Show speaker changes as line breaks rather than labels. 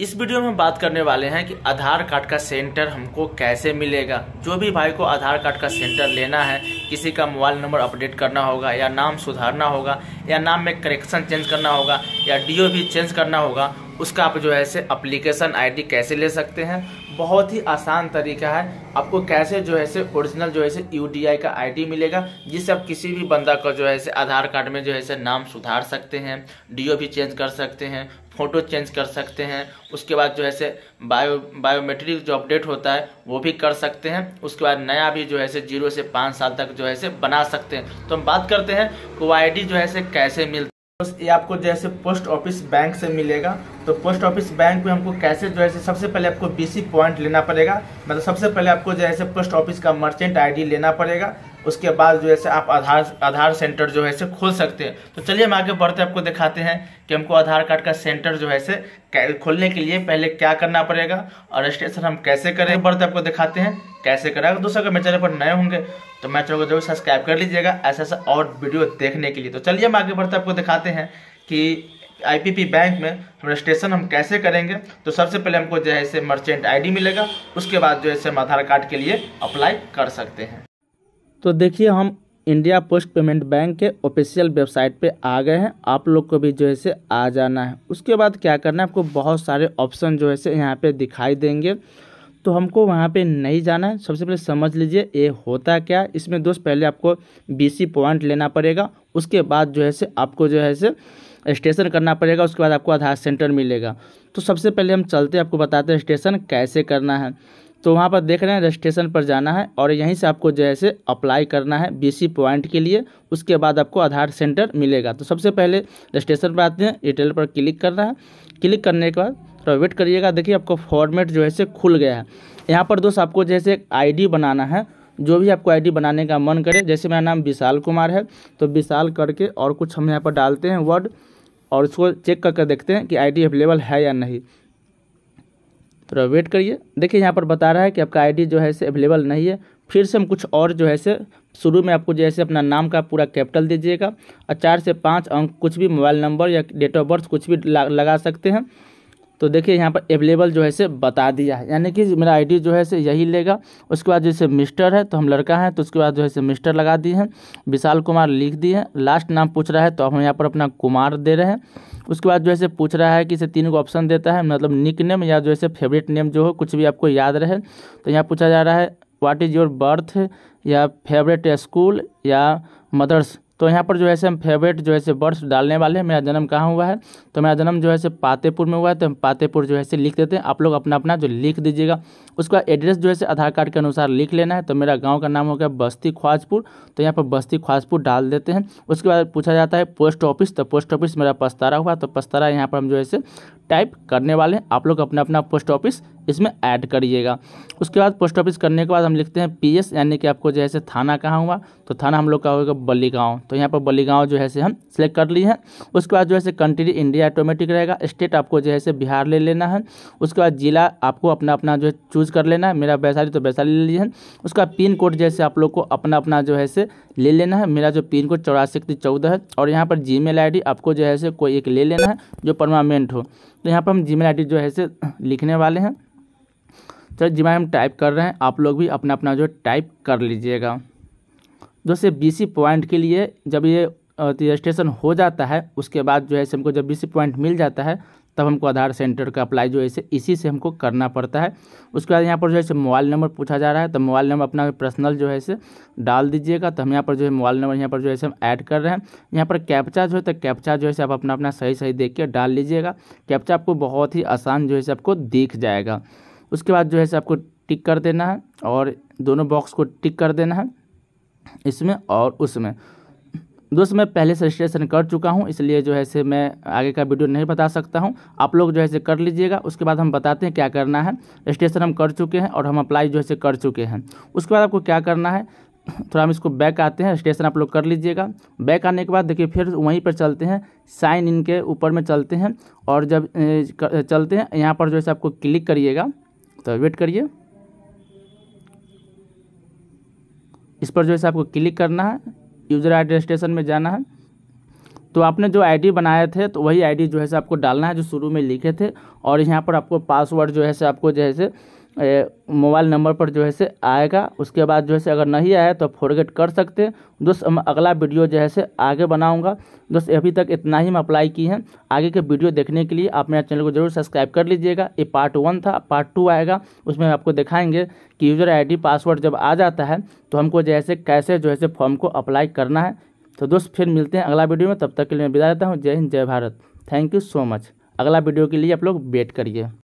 इस वीडियो में हम बात करने वाले हैं कि आधार कार्ड का सेंटर हमको कैसे मिलेगा जो भी भाई को आधार कार्ड का सेंटर लेना है किसी का मोबाइल नंबर अपडेट करना होगा या नाम सुधारना होगा या नाम में करेक्शन चेंज करना होगा या डीओ भी चेंज करना होगा उसका आप जो है ऐसे अप्लीकेशन आईडी कैसे ले सकते हैं बहुत ही आसान तरीका है आपको कैसे जो है से ओरिजिनल जो है से यू का आईडी मिलेगा जिससे आप किसी भी बंदा का जो है से आधार कार्ड में जो है से नाम सुधार सकते हैं डी भी चेंज कर सकते हैं फ़ोटो चेंज कर सकते हैं उसके बाद जो है से बायो बायोमेट्रिक जो अपडेट होता है वो भी कर सकते हैं उसके बाद नया भी जो है से जीरो से पाँच साल तक जो है से बना सकते हैं तो हम बात करते हैं वो आई जो है से कैसे मिलता ये आपको जैसे पोस्ट ऑफिस बैंक से मिलेगा तो पोस्ट ऑफिस बैंक में हमको कैसे जो है सबसे पहले आपको बीसी पॉइंट लेना पड़ेगा मतलब सबसे पहले आपको जैसे पोस्ट ऑफिस का मर्चेंट आईडी लेना पड़ेगा उसके बाद जो है आप आधार आधार सेंटर जो है से खोल सकते हैं तो चलिए हम आगे बढ़ते आपको दिखाते हैं कि हमको आधार कार्ड का सेंटर जो है से खोलने के लिए पहले क्या करना पड़ेगा और रजिस्ट्रेशन हम कैसे करें बढ़ते आपको दिखाते हैं कैसे करें अगर दोस्तों अगर मेरे चैनल पर नए होंगे तो मेरे चैनल को जरूर सब्सक्राइब कर लीजिएगा ऐसा ऐसा और वीडियो देखने के लिए तो चलिए हम आगे बढ़ते आपको दिखाते हैं कि आईपीपी बैंक में रजिस्ट्रेशन हम कैसे करेंगे तो सबसे पहले हमको जो है मर्चेंट आईडी मिलेगा उसके बाद जो है हम आधार कार्ड के लिए अप्लाई कर सकते हैं तो देखिए हम इंडिया पोस्ट पेमेंट बैंक के ऑफिशियल वेबसाइट पे आ गए हैं आप लोग को भी जो है से आ जाना है उसके बाद क्या करना है आपको बहुत सारे ऑप्शन जो है से यहाँ पे दिखाई देंगे तो हमको वहाँ पे नहीं जाना है सबसे पहले समझ लीजिए ये होता क्या इसमें दोस्त पहले आपको बीसी पॉइंट लेना पड़ेगा उसके बाद जो है से आपको जो है से स्टेशन करना पड़ेगा उसके बाद आपको आधार सेंटर मिलेगा तो सबसे पहले हम चलते आपको बताते हैं स्टेशन कैसे करना है तो वहाँ पर देख रहे हैं रजिस्ट्रेशन पर जाना है और यहीं से आपको जैसे अप्लाई करना है बीसी पॉइंट के लिए उसके बाद आपको आधार सेंटर मिलेगा तो सबसे पहले रजिस्ट्रेशन पर आते हैं डिटेल पर क्लिक करना है क्लिक करने के बाद थोड़ा वेट करिएगा देखिए आपको फॉर्मेट जो है से खुल गया है यहाँ पर दोस्त आपको जैसे एक आई बनाना है जो भी आपको आईडी बनाने का मन करे जैसे मेरा नाम विशाल कुमार है तो विशाल करके और कुछ हम यहाँ पर डालते हैं वर्ड और उसको चेक करके देखते हैं कि आईडी अवेलेबल है या नहीं थोड़ा तो वेट करिए देखिए यहाँ पर बता रहा है कि आपका आईडी जो है से अवेलेबल नहीं है फिर से हम कुछ और जो है से शुरू में आपको जैसे अपना नाम का पूरा कैपिटल दीजिएगा और चार से पाँच अंक कुछ भी मोबाइल नंबर या डेट ऑफ बर्थ कुछ भी लगा सकते हैं तो देखिए यहाँ पर अवेलेबल जो है से बता दिया है यानी कि मेरा आईडी जो है से यही लेगा उसके बाद जैसे मिस्टर है तो हम लड़का हैं तो उसके बाद जो है से मिस्टर लगा दिए हैं विशाल कुमार लिख दिए हैं लास्ट नाम पूछ रहा है तो हम यहाँ पर अपना कुमार दे रहे हैं उसके बाद जो है से पूछ रहा है कि इसे तीन को ऑप्शन देता है मतलब निक नेम या जो है से फेवरेट नेम जो हो कुछ भी आपको याद रहे तो यहाँ पूछा जा रहा है वाट इज़ योर बर्थ या फेवरेट स्कूल या मदर्स तो यहाँ पर जो है हम फेवरेट जो है से वर्ड्स डालने वाले हैं मेरा जन्म कहाँ हुआ है तो मेरा जन्म जो है से पातेपुर में हुआ है तो हम पातेपुर जो है से लिख देते हैं आप लोग अपना अपना जो लिख दीजिएगा उसका एड्रेस जो है से आधार कार्ड के अनुसार लिख लेना है तो मेरा गाँव का नाम हो गया बस्ती ख्वाजपुर तो यहाँ पर बस्ती ख्वाजपुर डाल देते हैं उसके बाद पूछा जाता है पोस्ट ऑफिस तो पोस्ट ऑफिस मेरा पस्तारा हुआ तो पस्तारा यहाँ पर हम जो है से टाइप करने वाले हैं आप लोग अपना अपना पोस्ट ऑफिस इसमें ऐड करिएगा उसके बाद पोस्ट ऑफिस करने के बाद हम लिखते हैं पीएस यानी कि आपको जैसे थाना कहाँ हुआ तो थाना हम लोग का होगा बली गाँव तो यहाँ पर बलीगांव जो है से हम सेलेक्ट कर लिए हैं उसके बाद जो है से कंट्री इंडिया ऑटोमेटिक रहेगा स्टेट आपको जो है से बिहार ले लेना है उसके बाद जिला आपको अपना अपना जो है चूज़ कर लेना है मेरा वैशाली तो वैशाली ले लिए है उसका पिन कोड जैसे आप लोग को अपना अपना जो है से ले लेना है मेरा जो पिन कोड चौरासी चौदह है और यहाँ पर जी मेल आपको जो है से कोई एक ले लेना है जो परमानेंट हो तो यहाँ पर हम जी मेल जो है से लिखने वाले हैं चलो तो जी हम टाइप कर रहे हैं आप लोग भी अपना अपना जो टाइप कर लीजिएगा जो बी सी पॉइंट के लिए जब ये रजिस्ट्रेशन तो हो जाता है उसके बाद जो है इसे हमको जब सी पॉइंट मिल जाता है तब हमको आधार सेंटर का अप्लाई जो है इसे इसी से हमको करना पड़ता है उसके बाद यहाँ पर जो है मोबाइल नंबर पूछा जा रहा है तो मोबाइल नंबर अपना पर्सनल जो है इसे डाल दीजिएगा तो हम यहाँ पर जो है मोबाइल नंबर यहाँ पर जो है हम ऐड कर रहे हैं यहाँ पर कैप्चा जो है तो कैप्चा जो है आप अपना अपना सही सही देख के डाल लीजिएगा कैप्चा आपको बहुत ही आसान जो है आपको दिख जाएगा उसके बाद जो है आपको टिक कर देना है और दोनों बॉक्स को टिक कर देना है इसमें और उसमें दोस्त मैं पहले से रजिस्ट्रेशन कर चुका हूँ इसलिए जो है से मैं आगे का वीडियो नहीं बता सकता हूँ आप लोग जो है से कर लीजिएगा उसके बाद हम बताते हैं क्या करना है रजिस्ट्रेशन हम कर चुके हैं और हम अप्लाई जो है से कर चुके हैं उसके बाद आपको क्या करना है थोड़ा हम इसको बैक आते हैं रजिस्ट्रेशन आप लोग कर लीजिएगा बैक आने के बाद देखिए फिर वहीं पर चलते हैं साइन इन के ऊपर में चलते हैं और जब चलते हैं यहाँ पर जो है आपको क्लिक करिएगा तो वेट करिए इस पर जो है आपको क्लिक करना है यूज़र आई रजिस्ट्रेशन में जाना है तो आपने जो आईडी बनाए थे तो वही आईडी जो है से आपको डालना है जो शुरू में लिखे थे और यहाँ पर आपको पासवर्ड जो है से आपको जो है मोबाइल नंबर पर जो है से आएगा उसके बाद जो है से अगर नहीं आया तो फॉरगेट कर सकते हैं दोस्त अगला वीडियो जो है से आगे बनाऊंगा दोस्त अभी तक इतना ही हम अप्लाई की हैं आगे के वीडियो देखने के लिए आप मेरे चैनल को जरूर सब्सक्राइब कर लीजिएगा ये पार्ट वन था पार्ट टू आएगा उसमें आपको दिखाएंगे कि यूज़र डी पासवर्ड जब आ जाता है तो हमको जैसे कैसे जो है से फॉर्म को अप्लाई करना है तो दोस्त फिर मिलते हैं अगला वीडियो में तब तक के लिए मैं विदा देता हूँ जय हिंद जय Bharat thank you so much अगला वीडियो के लिए आप लोग वेट करिए